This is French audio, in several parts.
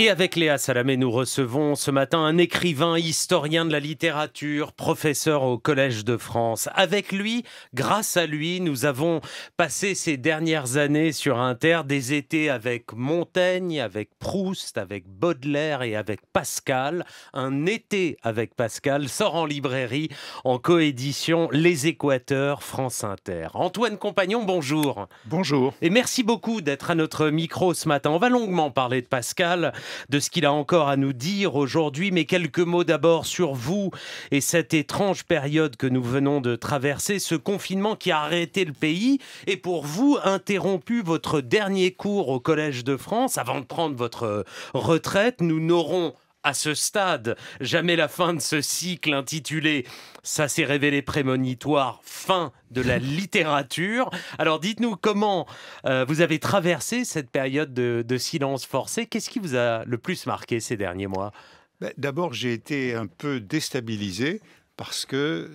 Et avec Léa Salamé, nous recevons ce matin un écrivain, historien de la littérature, professeur au Collège de France. Avec lui, grâce à lui, nous avons passé ces dernières années sur Inter, des étés avec Montaigne, avec Proust, avec Baudelaire et avec Pascal. Un été avec Pascal sort en librairie en coédition Les Équateurs France Inter. Antoine Compagnon, bonjour. Bonjour. Et merci beaucoup d'être à notre micro ce matin. On va longuement parler de Pascal de ce qu'il a encore à nous dire aujourd'hui, mais quelques mots d'abord sur vous et cette étrange période que nous venons de traverser, ce confinement qui a arrêté le pays et pour vous interrompu votre dernier cours au Collège de France avant de prendre votre retraite. Nous n'aurons à ce stade, jamais la fin de ce cycle intitulé Ça s'est révélé prémonitoire, fin de la littérature. Alors dites-nous comment euh, vous avez traversé cette période de silence forcé. Qu'est-ce qui vous a le plus marqué ces derniers mois ben, D'abord, j'ai été un peu déstabilisé parce que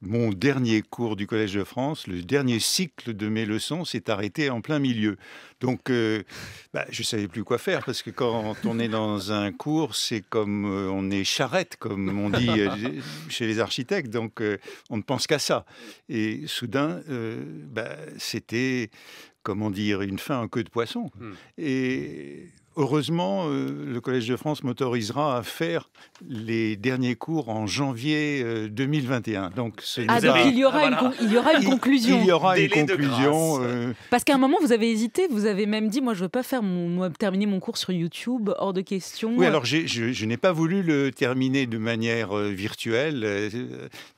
mon dernier cours du Collège de France, le dernier cycle de mes leçons s'est arrêté en plein milieu. Donc, euh, bah, je ne savais plus quoi faire, parce que quand on est dans un cours, c'est comme euh, on est charrette, comme on dit euh, chez les architectes, donc on ne pense qu'à ça. Et soudain, bah, c'était, comment dire, une fin en queue de poisson. Hmm. Et Heureusement, euh, le Collège de France m'autorisera à faire les derniers cours en janvier 2021. Euh, donc, ah, ah, il, y aura une il y aura une conclusion. Il, y aura une conclusion. Parce qu'à un moment, vous avez hésité, vous avez même dit, moi, je ne veux pas faire mon, terminer mon cours sur YouTube, hors de question. Oui, alors je, n'ai pas voulu le terminer de manière euh, virtuelle,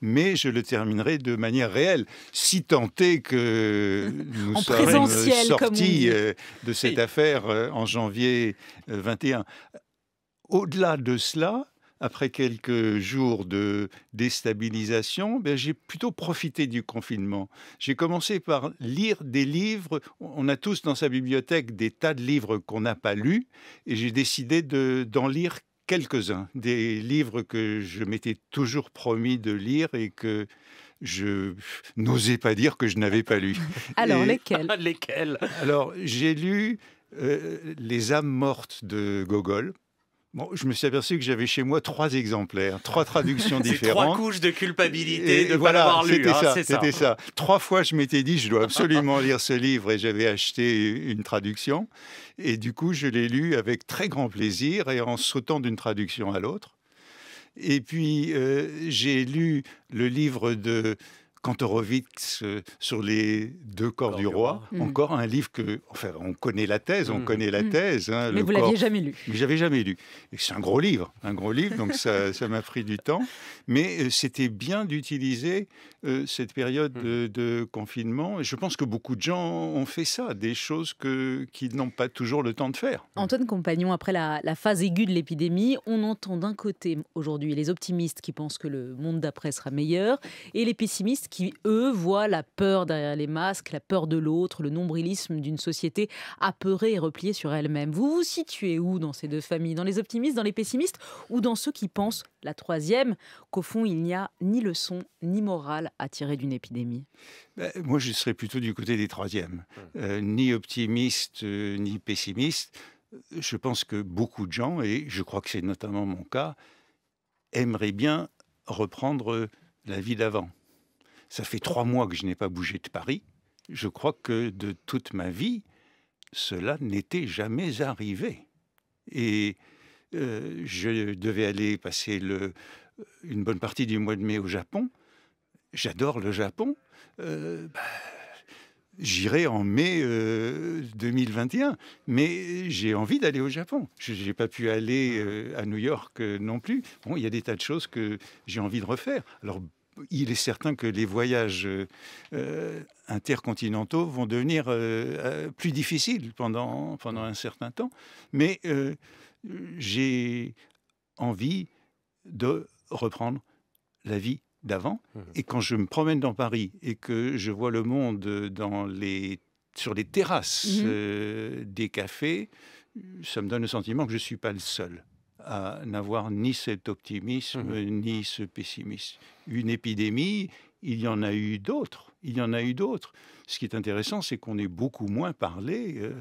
mais je le terminerai de manière réelle, si tant est que nous en sortis de cette affaire en janvier 21. Au-delà de cela, après quelques jours de déstabilisation, j'ai plutôt profité du confinement. J'ai commencé par lire des livres. On a tous dans sa bibliothèque des tas de livres qu'on n'a pas lus, et j'ai décidé d'en lire quelques-uns, des livres que je m'étais toujours promis de lire et que je n'osais pas dire que je n'avais pas lu. Alors, lesquels Lesquels Alors, j'ai lu euh, les âmes mortes de Gogol. Bon, je me suis aperçu que j'avais chez moi trois exemplaires, trois traductions différentes. trois couches de culpabilité de ne voilà, pas lu. C'était hein, ça, c'était ça. Trois fois, je m'étais dit, je dois absolument lire ce livre et j'avais acheté une traduction. Et du coup, je l'ai lu avec très grand plaisir et en sautant d'une traduction à l'autre. Et puis, euh, j'ai lu le livre de Kantorowicz euh, sur les deux corps, du roi. Hmm. Encore un livre que, enfin, on connaît la thèse, on hmm. connaît la hmm. thèse. Hein, Mais vous ne l'aviez jamais lu. Mais j'avais jamais lu. Et c'est un gros livre, un gros livre, donc ça, ça m'a pris du temps. Mais euh, c'était bien d'utiliser euh, cette période de, confinement. Et je pense que beaucoup de gens ont fait ça, des choses que qu'ils n'ont pas toujours le temps de faire. Antoine Compagnon, après la, la phase aiguë de l'épidémie, on entend d'un côté aujourd'hui les optimistes qui pensent que le monde d'après sera meilleur et les pessimistes qui qui, eux, voient la peur derrière les masques, la peur de l'autre, le nombrilisme d'une société apeurée et repliée sur elle-même. Vous vous situez où dans ces deux familles Dans les optimistes, dans les pessimistes ou dans ceux qui pensent, la troisième, qu'au fond, il n'y a ni leçon ni morale à tirer d'une épidémie ben, Moi, je serais plutôt du côté des troisièmes. Hmm. Euh, ni optimiste, euh, ni pessimiste. Je pense que beaucoup de gens, et je crois que c'est notamment mon cas, aimeraient bien reprendre la vie d'avant. Ça fait trois mois que je n'ai pas bougé de Paris. Je crois que de toute ma vie, cela n'était jamais arrivé. Et euh, je devais aller passer le, une bonne partie du mois de mai au Japon. J'adore le Japon. Euh, bah, j'irai en mai 2021, euh, mais j'ai envie d'aller au Japon. Je n'ai pas pu aller à New York non plus. Bon, il y a des tas de choses que j'ai envie de refaire. Alors il est certain que les voyages euh, intercontinentaux vont devenir euh, euh, plus difficiles pendant, un certain temps. Mais j'ai envie de reprendre la vie d'avant. Mmh. Et quand je me promène dans Paris et que je vois le monde sur les terrasses mmh. des cafés, ça me donne le sentiment que je ne suis pas le seul à n'avoir ni cet optimisme mhm. ni ce pessimisme. Une épidémie, il y en a eu d'autres. Il y en a eu d'autres. Ce qui est intéressant, c'est qu'on ait beaucoup moins parlé euh,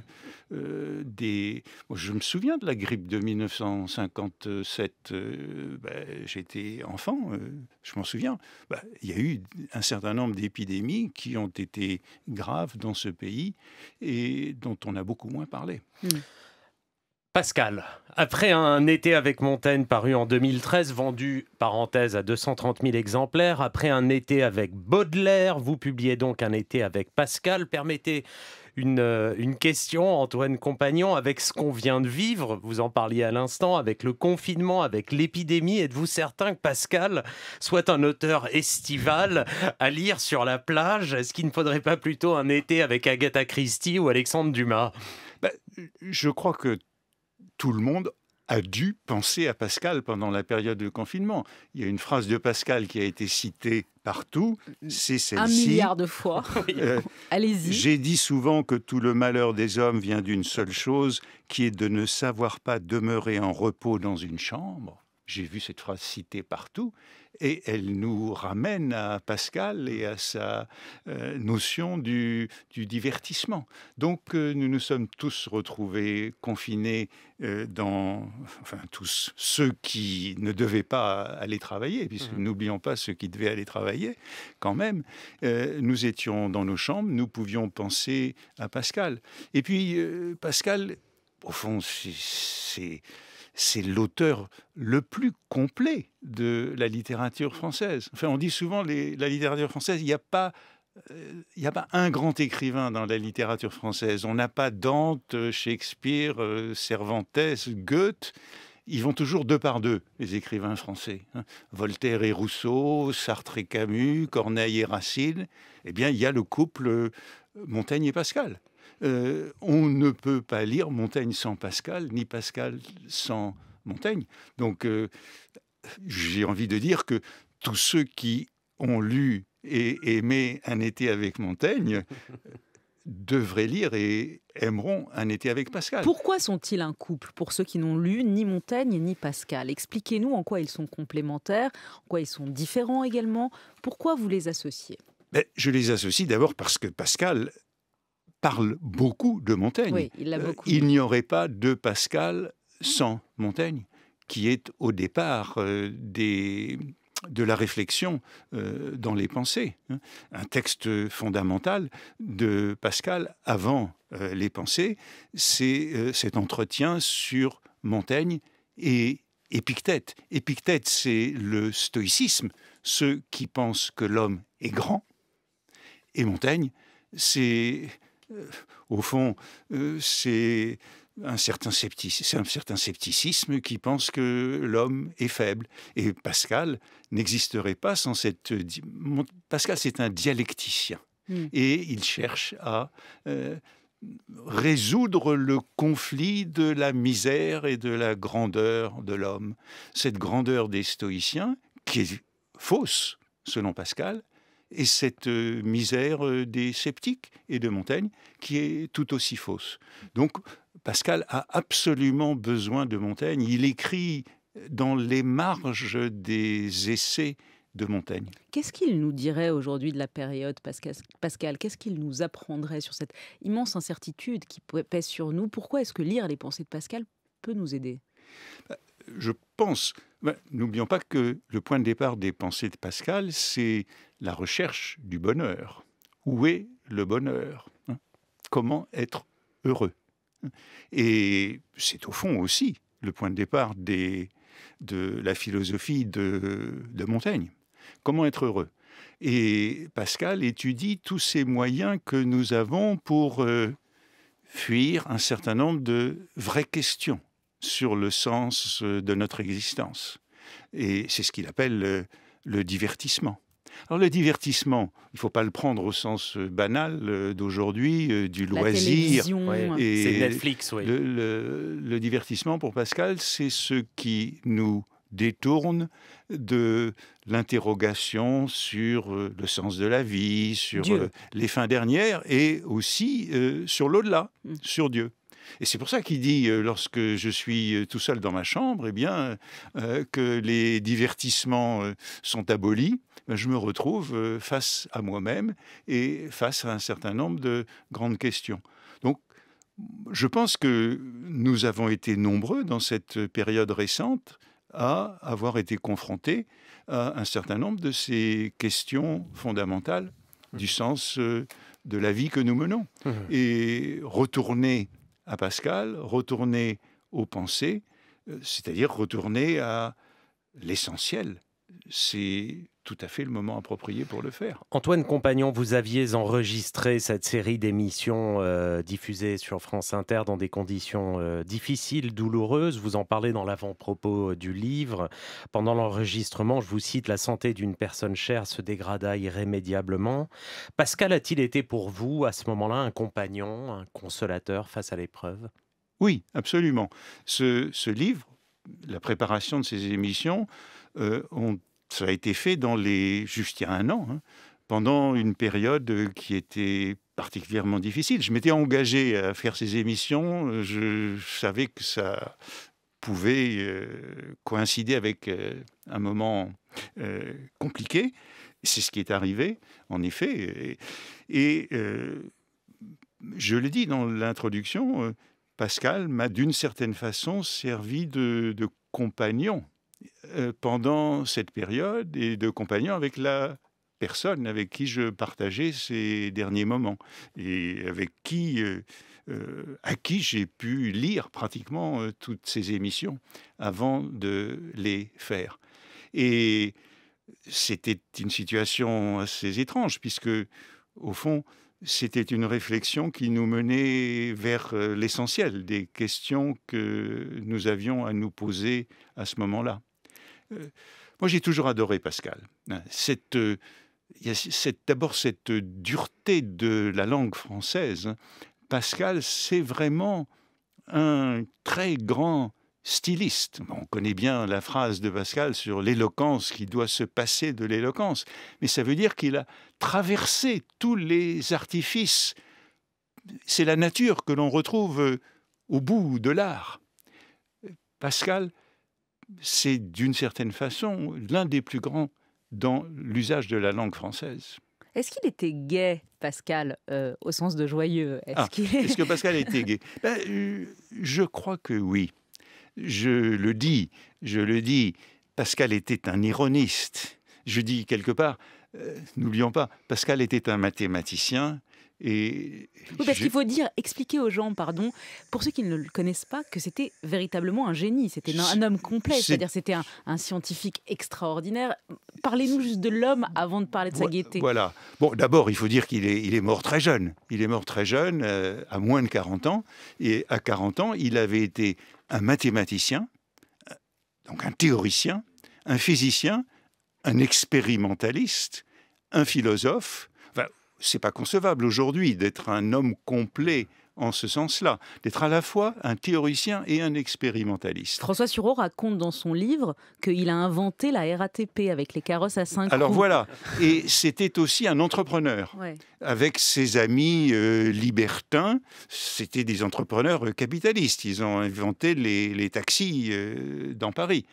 euh, des. je me souviens de la grippe de 1957. Euh, ben, j'étais enfant, je m'en souviens. Ben, il y a eu un certain nombre d'épidémies qui ont été graves dans ce pays et dont on a beaucoup moins parlé. Hmm. Pascal, après un été avec Montaigne paru en 2013, vendu parenthèse à 230 000 exemplaires, après un été avec Baudelaire, vous publiez donc un été avec Pascal. Permettez euh, une, question, Antoine Compagnon, avec ce qu'on vient de vivre, vous en parliez à l'instant, avec le confinement, avec l'épidémie, êtes-vous certain que Pascal soit un auteur estival à lire sur la plage Est-ce qu'il ne faudrait pas plutôt un été avec Agatha Christie ou Alexandre Dumas ben, Je crois que tout le monde a dû penser à Pascal pendant la période de confinement. Il y a une phrase de Pascal qui a été citée partout, c'est celle-ci. Un milliard de fois. Euh, allez-y. J'ai dit souvent que tout le malheur des hommes vient d'une seule chose, qui est de ne savoir pas demeurer en repos dans une chambre. J'ai vu cette phrase citée partout et elle nous ramène à Pascal et à sa euh, notion du, divertissement. Donc euh, nous nous sommes tous retrouvés confinés euh, dans, enfin tous ceux qui ne devaient pas aller travailler, puisque mmh. n'oublions pas ceux qui devaient aller travailler quand même. nous étions dans nos chambres, nous pouvions penser à Pascal. Et puis Pascal, au fond, c'est c'est l'auteur le plus complet de la littérature française. Enfin, on dit souvent la littérature française, il n'y a pas euh, il n'y a pas un grand écrivain dans la littérature française. On n'a pas Dante, Shakespeare, euh, Cervantes, Goethe. Ils vont toujours deux par deux, les écrivains français. Hein. Voltaire et Rousseau, Sartre et Camus, Corneille et Racine. Eh bien, il y a le couple euh, Montaigne et Pascal. Euh, on ne peut pas lire Montaigne sans Pascal, ni Pascal sans Montaigne. Donc, euh, j'ai envie de dire que tous ceux qui ont lu et aimé Un été avec Montaigne euh, devraient lire et aimeront Un été avec Pascal. Pourquoi sont-ils un couple pour ceux qui n'ont lu ni Montaigne ni Pascal Expliquez-nous en quoi ils sont complémentaires, en quoi ils sont différents également, pourquoi vous les associez ben, je les associe d'abord parce que Pascal parle beaucoup de Montaigne. Euh, il, n'y aurait pas de Pascal ah. sans Montaigne, qui est au départ euh, des, de la réflexion euh, dans les pensées. Hein. Un texte fondamental de Pascal avant les pensées, c'est cet entretien sur Montaigne et Épictète. Épictète, c'est le stoïcisme, ceux qui pensent que l'homme est grand. Et Montaigne, c'est euh, au fond, euh, c'est un certain, scepticisme, qui pense que l'homme est faible. Et Pascal n'existerait pas sans cette... Pascal, c'est un dialecticien. Hmm. Et il cherche à euh, résoudre le conflit de la misère et de la grandeur de l'homme. Cette grandeur des stoïciens, qui est fausse, selon Pascal, et cette euh, misère euh, des sceptiques et de Montaigne qui est tout aussi fausse. Donc Pascal a absolument besoin de Montaigne. Il écrit dans les marges des essais de Montaigne. Qu'est-ce qu'il nous dirait aujourd'hui de la période, Pascal Qu'est-ce qu'il nous apprendrait sur cette immense incertitude qui pèse sur nous Pourquoi est-ce que lire les pensées de Pascal peut nous aider bah, je pense, ben, n'oublions pas que le point de départ des pensées de Pascal, c'est la recherche du bonheur. Où est le bonheur hein Comment être heureux Et c'est au fond aussi le point de départ de la philosophie de, Montaigne. Comment être heureux Et Pascal étudie tous ces moyens que nous avons pour euh, fuir un certain nombre de vraies questions sur le sens euh, de notre existence. Et c'est ce qu'il appelle euh, le, divertissement. Alors le divertissement, il ne faut pas le prendre au sens euh, banal d'aujourd'hui, du La loisir. Et c'est Netflix, oui. Le, divertissement pour Pascal, c'est ce qui nous détourne de l'interrogation sur le sens de la vie, sur les fins dernières et aussi sur l'au-delà, mm. sur Dieu. Et c'est pour ça qu'il dit, euh, lorsque je suis euh, tout seul dans ma chambre, et eh bien, euh, que les divertissements sont abolis, ben, je me retrouve face à moi-même et face à un certain nombre de grandes questions. Donc, je pense que nous avons été nombreux dans cette période récente à avoir été confrontés à un certain nombre de ces questions fondamentales du mmh. sens de la vie que nous menons. Mmh. Et retourner à Pascal, retourner aux pensées, euh, c'est-à-dire retourner à l'essentiel, c'est tout à fait le moment approprié pour le faire. Antoine Compagnon, vous aviez enregistré cette série d'émissions euh, diffusées sur France Inter dans des conditions euh, difficiles, douloureuses. Vous en parlez dans l'avant-propos euh, du livre. Pendant l'enregistrement, je vous cite, La santé d'une personne chère se dégrada irrémédiablement. Pascal a-t-il été pour vous, à ce moment-là, un compagnon, un consolateur face à l'épreuve Oui, absolument. ce livre, la préparation de ces émissions, euh, on, ça a été fait dans les, juste il y a un an, hein, pendant une période euh, qui était particulièrement difficile. Je m'étais engagé à faire ces émissions, euh, je savais que ça pouvait coïncider avec un moment compliqué. C'est ce qui est arrivé, en effet. Et, je l'ai dit dans l'introduction, Pascal m'a d'une certaine façon servi de compagnon euh, pendant cette période et de compagnon avec la personne avec qui je partageais ces derniers moments et avec qui, euh, euh, à qui j'ai pu lire pratiquement toutes ces émissions avant de les faire. Et c'était une situation assez étrange puisque, au fond, c'était une réflexion qui nous menait vers l'essentiel des questions que nous avions à nous poser à ce moment-là. Euh, moi, j'ai toujours adoré Pascal. Hein, euh, cette, d'abord cette dureté de la langue française. Pascal, c'est vraiment un très grand styliste. On connaît bien la phrase de Pascal sur l'éloquence qui doit se passer de l'éloquence, mais ça veut dire qu'il a traversé tous les artifices. C'est la nature que l'on retrouve euh, au bout de l'art. Pascal, c'est d'une certaine façon l'un des plus grands dans l'usage de la langue française. Est-ce qu'il était gay, Pascal, euh, au sens de joyeux Est-ce ah, que Pascal était gay ben, euh, Je crois que oui. Je le dis, je le dis. Pascal était un ironiste. Je dis quelque part, euh, n'oublions pas, Pascal était un mathématicien, et parce qu'il faut dire, expliquer aux gens, pardon, pour ceux qui ne le connaissent pas, que c'était véritablement un génie, c'était un, homme complet, c'est-à-dire c'était un, scientifique extraordinaire. Parlez-nous juste de l'homme avant de parler de sa gaieté. Voilà. Bon, d'abord, il faut dire qu'il est, il est mort très jeune. Il est mort très jeune, euh, à moins de 40 ans. Et à 40 ans, il avait été un mathématicien, euh, donc un théoricien, un physicien, un expérimentaliste, un philosophe c'est pas concevable aujourd'hui d'être un homme complet en ce sens-là, d'être à la fois un théoricien et un expérimentaliste. François Sureau raconte dans son livre qu'il a inventé la RATP avec les carrosses à 5 Alors voilà, et c'était aussi un entrepreneur. Avec ses amis euh, libertins, c'était des entrepreneurs euh, capitalistes. Ils ont inventé les, taxis euh, dans Paris.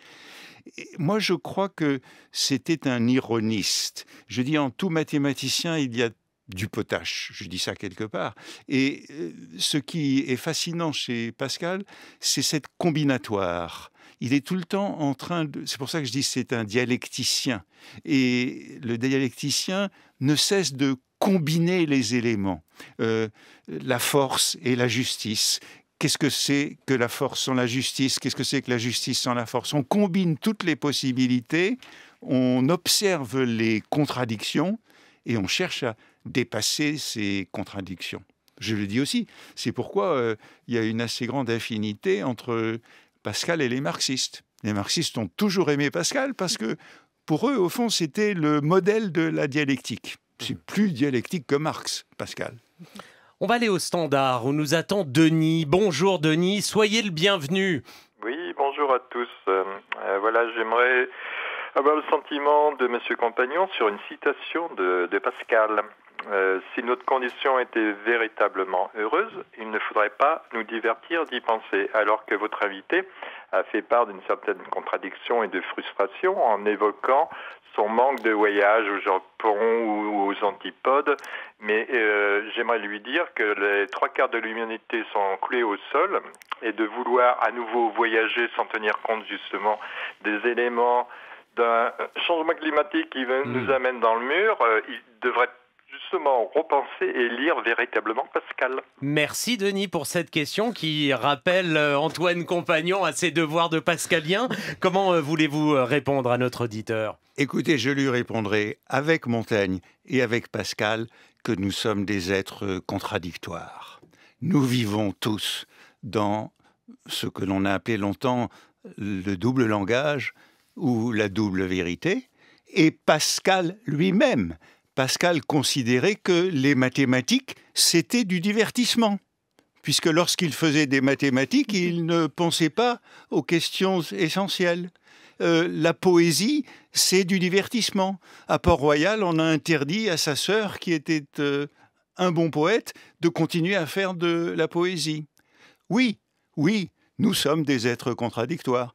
moi, je crois que c'était un ironiste. Je dis, en tout mathématicien, il y a du potache, je dis ça quelque part. Et euh, ce qui est fascinant chez Pascal, c'est cette combinatoire. Il est tout le temps en train de... C'est pour ça que je dis c'est un dialecticien. Et le dialecticien ne cesse de combiner les éléments, euh, la force et la justice, qu'est-ce que c'est que la force sans la justice, qu'est-ce que c'est que la justice sans la force. On combine toutes les possibilités, on observe les contradictions et on cherche à dépasser ces contradictions. Je le dis aussi, c'est pourquoi euh, il y a une assez grande affinité entre Pascal et les marxistes. Les marxistes ont toujours aimé Pascal parce que pour eux, au fond, c'était le modèle de la dialectique. C'est mhm. plus dialectique que Marx, Pascal. On va aller au standard où nous attend Denis. Bonjour Denis, soyez le bienvenu. Oui, bonjour à tous. Euh, euh, voilà, j'aimerais avoir le sentiment de monsieur Compagnon sur une citation de Pascal. Euh, si notre condition était véritablement heureuse, il ne faudrait pas nous divertir d'y penser, alors que votre invité a fait part d'une certaine contradiction et de frustration en évoquant son manque de voyage au Japon ou aux antipodes, mais euh, j'aimerais lui dire que les trois quarts de l'humanité sont cloués au sol et de vouloir à nouveau voyager sans tenir compte justement des éléments d'un changement climatique qui hmm. nous amène dans le mur, euh, il devrait justement repenser et lire véritablement Pascal. Merci Denis pour cette question qui rappelle euh, Antoine Compagnon à ses devoirs de pascalien. Comment euh, voulez-vous euh, répondre à notre auditeur Écoutez, je lui répondrai avec Montaigne et avec Pascal que nous sommes des êtres contradictoires. Nous vivons tous dans ce que l'on a appelé longtemps le double langage ou la double vérité, et Pascal lui-même Pascal considérait que les mathématiques, c'était du divertissement puisque lorsqu'il faisait des mathématiques, il ne pensait pas aux questions essentielles. Euh, la poésie, c'est du divertissement. À Port-Royal, on a interdit à sa sœur, qui était euh, un bon poète, de continuer à faire de la poésie. Oui, oui, nous sommes des êtres contradictoires.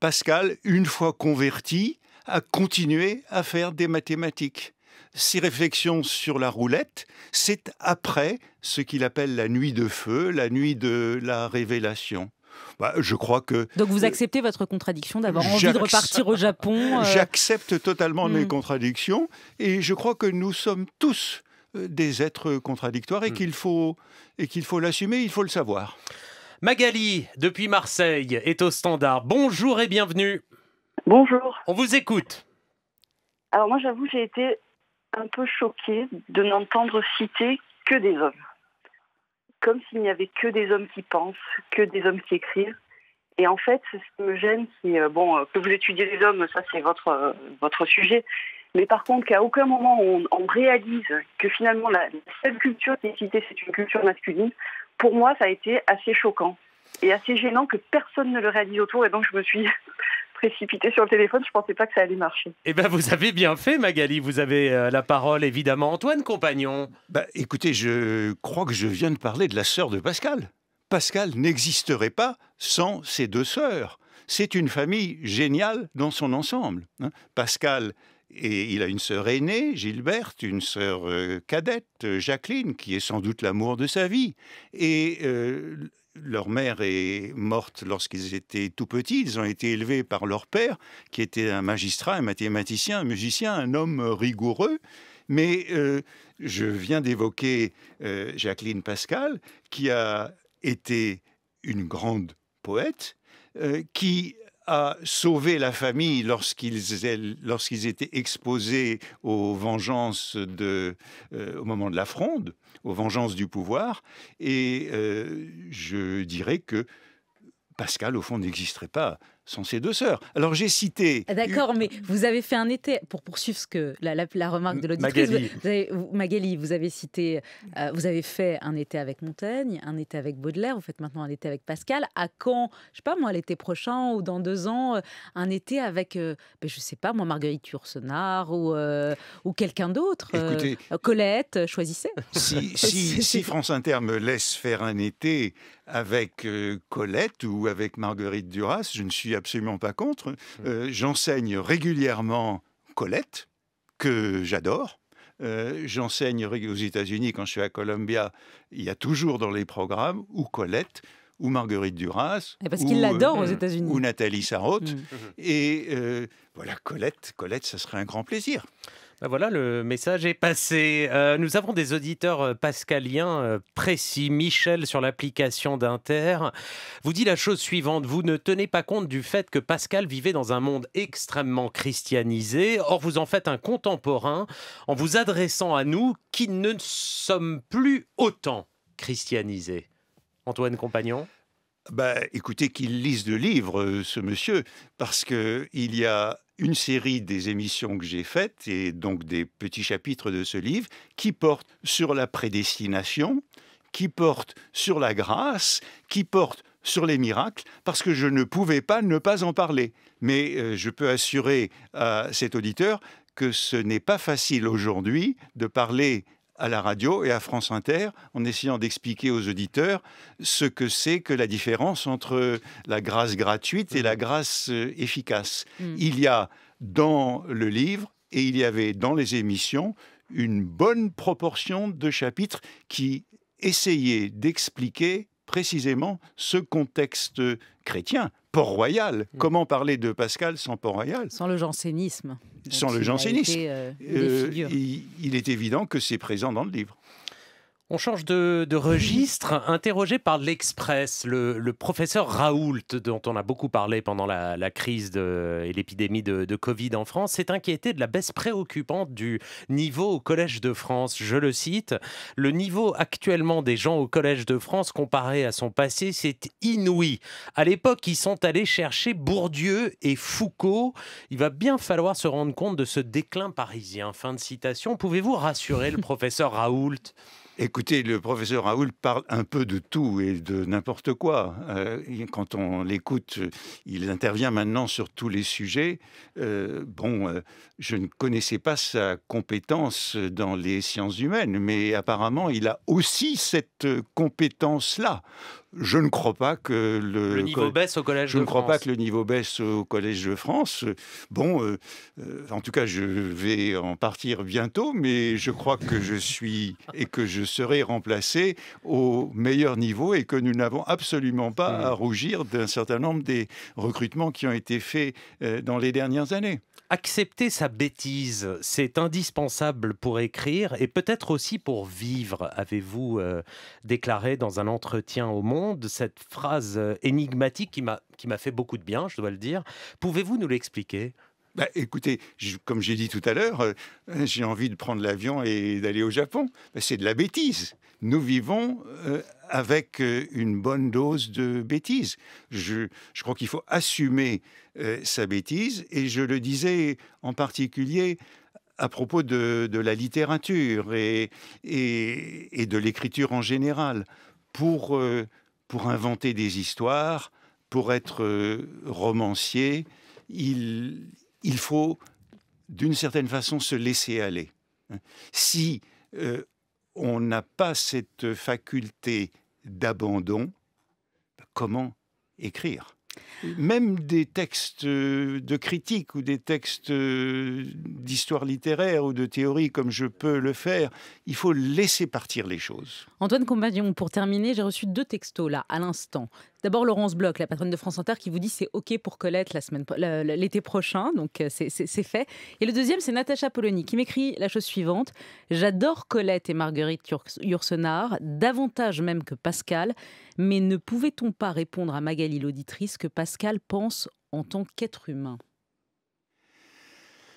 Pascal, une fois converti, a continué à faire des mathématiques ses réflexions sur la roulette, c'est après ce qu'il appelle la nuit de feu, la nuit de la révélation. Bah, je crois que. Donc vous euh, acceptez votre contradiction d'avoir envie de repartir au Japon euh, J'accepte totalement mes hmm. contradictions et je crois que nous sommes tous euh, des êtres contradictoires et hmm. qu'il faut et qu'il faut l'assumer, il faut le savoir. Magali, depuis Marseille, est au standard. Bonjour et bienvenue. Bonjour. On vous écoute. Alors moi j'avoue, j'ai été un peu choquée de n'entendre citer que des hommes. Comme s'il n'y avait que des hommes qui pensent, que des hommes qui écrivent. Et en fait, ce qui me gêne, euh, bon euh, que vous étudiez les hommes, ça c'est votre euh, votre sujet. Mais par contre, qu'à aucun moment on, on, réalise que finalement la seule culture qui est citée, c'est une culture masculine. Pour moi, ça a été assez choquant et assez gênant que personne ne le réalise autour. Et donc, je me suis précipité sur le téléphone, je ne pensais pas que ça allait marcher. Eh bien, vous avez bien fait, Magali. Vous avez euh, la parole, évidemment. Antoine Compagnon. Bah, écoutez, je crois que je viens de parler de la sœur de Pascal. Pascal n'existerait pas sans ses deux sœurs. C'est une famille géniale dans son ensemble. Hein. Pascal et il a une sœur aînée, Gilberte, une sœur euh, cadette, euh, Jacqueline, qui est sans doute l'amour de sa vie. Et leur mère est morte lorsqu'ils étaient tout petits. Ils ont été élevés par leur père, qui était un magistrat, un mathématicien, un musicien, un homme rigoureux. Mais euh, je viens d'évoquer euh, Jacqueline Pascal, qui a été une grande poète, euh, qui à sauver la famille lorsqu'ils étaient exposés aux vengeances de, euh, au moment de la fronde, aux vengeances du pouvoir. Et euh, je dirais que Pascal, au fond, n'existerait pas sont ses deux sœurs. Alors j'ai cité. Ah, d'accord, mais vous avez fait un été pour poursuivre ce que la, la, remarque de l'auditrice. Magali. Vous, avez, vous avez cité, euh, vous avez fait un été avec Montaigne, un été avec Baudelaire. Vous faites maintenant un été avec Pascal. À quand Je sais pas moi, l'été prochain ou dans deux ans, euh, un été avec, je euh, ne ben, je sais pas moi, Marguerite Ursenard ou ou quelqu'un d'autre. Colette, choisissez. Si, si, si, France Inter me laisse faire un été, avec euh, Colette ou avec Marguerite Duras, je ne suis absolument pas contre. Mmh. Euh, j'enseigne régulièrement Colette, que j'adore. Euh, j'enseigne aux États-Unis quand je suis à Columbia. Il y a toujours dans les programmes ou Colette ou Marguerite Duras, eh, parce qu'il l'adore aux États-Unis, ou Nathalie Sarraute. Mmh. Et voilà, Colette, Colette, ça serait un grand plaisir. Bah voilà, le message est passé. Euh, nous avons des auditeurs euh, pascaliens euh, précis. Michel sur l'application d'Inter vous dit la chose suivante. Vous ne tenez pas compte du fait que Pascal vivait dans un monde extrêmement christianisé. Or, vous en faites un contemporain en vous adressant à nous qui ne sommes plus autant christianisés. Antoine Compagnon bah, écoutez, qu'il lise de livres, ce monsieur, parce qu'il y a une série des émissions que j'ai faites et donc des petits chapitres de ce livre qui portent sur la prédestination, qui portent sur la grâce, qui portent sur les miracles, parce que je ne pouvais pas ne pas en parler. Mais euh, je peux assurer à cet auditeur que ce n'est pas facile aujourd'hui de parler à la radio et à France Inter en essayant d'expliquer aux auditeurs ce que c'est que la différence entre la grâce gratuite et la mhm. grâce euh, efficace. Mm. Il y a dans le livre et il y avait dans les émissions une bonne proportion de chapitres qui essayaient d'expliquer précisément ce contexte chrétien, Port-Royal. Mm. Comment parler de Pascal sans Port-Royal Sans le jansénisme. Sans le jansénisme. Euh, euh, il est évident que c'est présent dans le livre. On change de, registre. Interrogé par l'Express, le, professeur Raoult, dont on a beaucoup parlé pendant la, crise et l'épidémie de, de, Covid en France, s'est inquiété de la baisse préoccupante du niveau au Collège de France. Je le cite Le niveau actuellement des gens au Collège de France comparé à son passé, c'est inouï. À l'époque, ils sont allés chercher Bourdieu et Foucault. Il va bien falloir se rendre compte de ce déclin parisien. Fin de citation. Pouvez-vous rassurer le professeur Raoult Écoutez, le professeur Raoul parle un peu de tout et de n'importe quoi. Euh, quand on l'écoute, il intervient maintenant sur tous les sujets. Euh, bon, euh, je ne connaissais pas sa compétence dans les sciences humaines, mais apparemment, il a aussi cette compétence-là je ne crois pas que le, niveau baisse au collège. Je de ne crois France. pas que le niveau baisse au collège de France. Bon, euh, euh, en tout cas, je vais en partir bientôt, mais je crois que je suis et que je serai remplacé au meilleur niveau et que nous n'avons absolument pas mm. à rougir d'un certain nombre des recrutements qui ont été faits euh, dans les dernières années. Accepter sa bêtise, c'est indispensable pour écrire et peut-être aussi pour vivre, avez-vous déclaré dans un entretien au Monde de cette phrase euh, énigmatique qui m'a fait beaucoup de bien, je dois le dire. Pouvez-vous nous l'expliquer bah, écoutez, comme j'ai dit tout à l'heure, euh, j'ai envie de prendre l'avion et d'aller au Japon. Bah, c'est de la bêtise. Nous vivons euh, avec une bonne dose de bêtise. Je, crois qu'il faut assumer sa bêtise. Et je le disais en particulier à propos de, la littérature et, et, et de l'écriture en général. Pour pour inventer des histoires, pour être euh, romancier, il, il faut d'une certaine façon se laisser aller. Si euh, on n'a pas cette faculté d'abandon, comment écrire Mm. même des textes euh, de critique ou des textes euh, d'histoire littéraire ou de théorie, comme je peux le faire, il faut laisser partir les choses. Antoine Compagnon, pour terminer, j'ai reçu deux textos là, à l'instant. D'abord, Laurence Bloch, la patronne de France Inter, qui vous dit c'est OK pour Colette l'été prochain, donc euh, c'est fait. Et le deuxième, c'est Natacha Polony, qui m'écrit la chose suivante J'adore Colette et Marguerite Yourcenar, davantage même que Pascal, mais ne pouvait-on pas répondre à Magali l'auditrice que Pascal Pascal pense en tant qu'être humain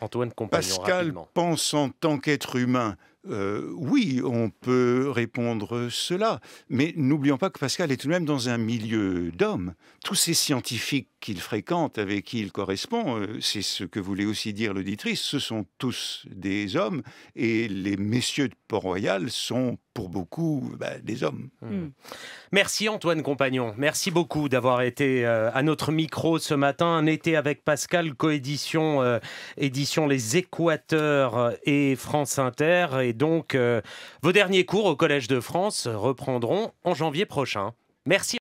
Antoine Pascal pense en tant qu'être humain. Euh, oui, on peut répondre cela, mais n'oublions pas que Pascal est tout de même dans un milieu d'hommes. Tous ces scientifiques qu'il fréquente, avec qui il correspond, euh, c'est ce que voulait aussi dire l'auditrice, ce sont tous des hommes, et les messieurs de Port-Royal sont pour beaucoup bah, des hommes. Hmm. Merci Antoine Compagnon, merci beaucoup d'avoir été euh, à notre micro ce matin, un été avec Pascal, coédition édition Les Équateurs et France Inter. Et donc, euh, vos derniers cours au Collège de France reprendront en janvier prochain. Merci.